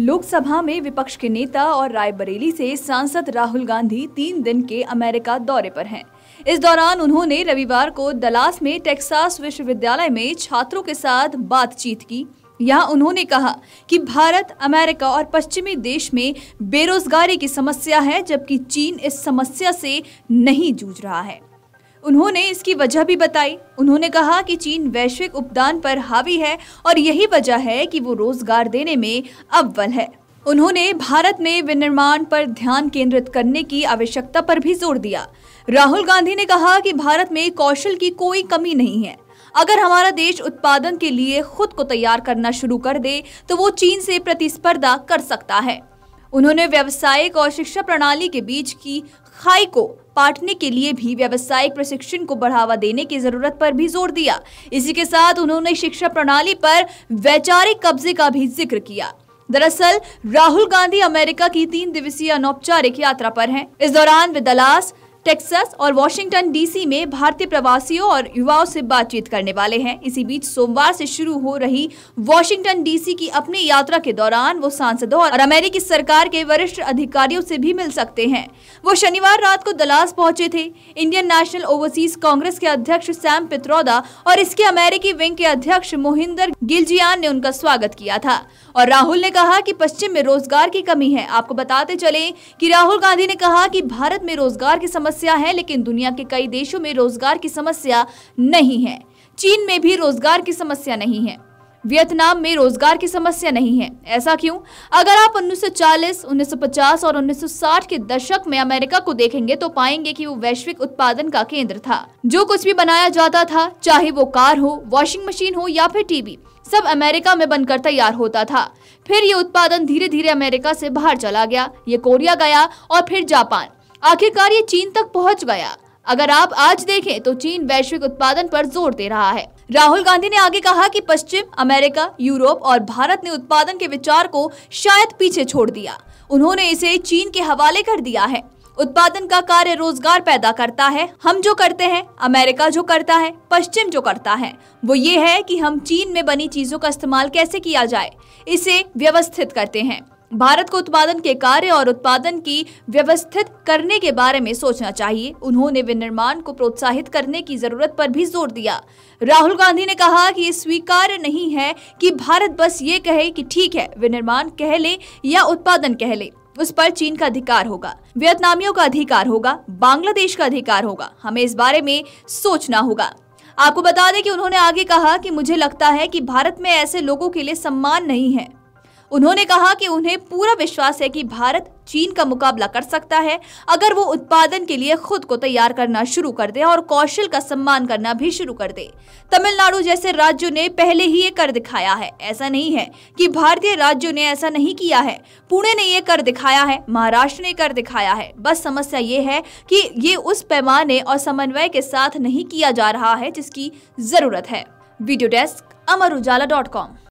लोकसभा में विपक्ष के नेता और रायबरेली से सांसद राहुल गांधी तीन दिन के अमेरिका दौरे पर हैं इस दौरान उन्होंने रविवार को दलास में टेक्सास विश्वविद्यालय में छात्रों के साथ बातचीत की यहाँ उन्होंने कहा कि भारत अमेरिका और पश्चिमी देश में बेरोजगारी की समस्या है जबकि चीन इस समस्या से नहीं जूझ रहा है उन्होंने इसकी वजह भी बताई उन्होंने कहा कि चीन वैश्विक उपदान पर हावी है और यही वजह है कि वो रोजगार देने में अव्वल है उन्होंने भारत में विनिर्माण पर ध्यान केंद्रित करने की आवश्यकता पर भी जोर दिया राहुल गांधी ने कहा कि भारत में कौशल की कोई कमी नहीं है अगर हमारा देश उत्पादन के लिए खुद को तैयार करना शुरू कर दे तो वो चीन से प्रतिस्पर्धा कर सकता है उन्होंने व्यावसायिक और शिक्षा प्रणाली के बीच की खाई को पाटने के लिए भी व्यावसायिक प्रशिक्षण को बढ़ावा देने की जरूरत पर भी जोर दिया इसी के साथ उन्होंने शिक्षा प्रणाली पर वैचारिक कब्जे का भी जिक्र किया दरअसल राहुल गांधी अमेरिका की तीन दिवसीय अनौपचारिक यात्रा पर हैं। इस दौरान वे दलास टेक्सास और वॉशिंगटन डीसी में भारतीय प्रवासियों और युवाओं से बातचीत करने वाले हैं इसी बीच सोमवार से शुरू हो रही वॉशिंगटन डीसी की अपनी यात्रा के दौरान वो सांसदों और अमेरिकी सरकार के वरिष्ठ अधिकारियों से भी मिल सकते हैं वो शनिवार रात को दलास पहुंचे थे इंडियन नेशनल ओवरसीज कांग्रेस के अध्यक्ष सैम पित्रोदा और इसके अमेरिकी विंग के अध्यक्ष मोहिंदर गिलजियान ने उनका स्वागत किया था और राहुल ने कहा की पश्चिम में रोजगार की कमी है आपको बताते चले की राहुल गांधी ने कहा की भारत में रोजगार की समस्या समस्या है लेकिन दुनिया के कई देशों में रोजगार की समस्या नहीं है चीन में भी रोजगार की समस्या नहीं है वियतनाम में रोजगार की समस्या नहीं है ऐसा क्यों अगर आप 1940, 1950 और 1960 के दशक में अमेरिका को देखेंगे तो पाएंगे कि वो वैश्विक उत्पादन का केंद्र था जो कुछ भी बनाया जाता था चाहे वो कार हो वॉशिंग मशीन हो या फिर टीवी सब अमेरिका में बनकर तैयार होता था फिर ये उत्पादन धीरे धीरे अमेरिका से बाहर चला गया ये कोरिया गया और फिर जापान आखिरकार ये चीन तक पहुंच गया अगर आप आज देखें तो चीन वैश्विक उत्पादन पर जोर दे रहा है राहुल गांधी ने आगे कहा कि पश्चिम अमेरिका यूरोप और भारत ने उत्पादन के विचार को शायद पीछे छोड़ दिया उन्होंने इसे चीन के हवाले कर दिया है उत्पादन का कार्य रोजगार पैदा करता है हम जो करते हैं अमेरिका जो करता है पश्चिम जो करता है वो ये है कि हम चीन में बनी चीजों का इस्तेमाल कैसे किया जाए इसे व्यवस्थित करते हैं भारत को उत्पादन के कार्य और उत्पादन की व्यवस्थित करने के बारे में सोचना चाहिए उन्होंने विनिर्माण को प्रोत्साहित करने की जरूरत पर भी जोर दिया राहुल गांधी ने कहा कि ये स्वीकार नहीं है कि भारत बस ये कहे कि ठीक है विनिर्माण कह ले या उत्पादन कह ले उस पर चीन का अधिकार होगा वियतनामियों का अधिकार होगा बांग्लादेश का अधिकार होगा हमें इस बारे में सोचना होगा आपको बता दें कि उन्होंने आगे कहा कि मुझे लगता है कि भारत में ऐसे लोगों के लिए सम्मान नहीं है उन्होंने कहा कि उन्हें पूरा विश्वास है कि भारत चीन का मुकाबला कर सकता है अगर वो उत्पादन के लिए खुद को तैयार करना शुरू कर दे और कौशल का सम्मान करना भी शुरू कर दे तमिलनाडु जैसे राज्यों ने पहले ही ये कर दिखाया है ऐसा नहीं है कि भारतीय राज्यों ने ऐसा नहीं किया है पुणे ने ये कर दिखाया है महाराष्ट्र ने कर दिखाया है बस समस्या ये है कि ये उस पैमाने और समन्वय के साथ नहीं किया जा रहा है जिसकी जरूरत है video desk Amar Ujala dot com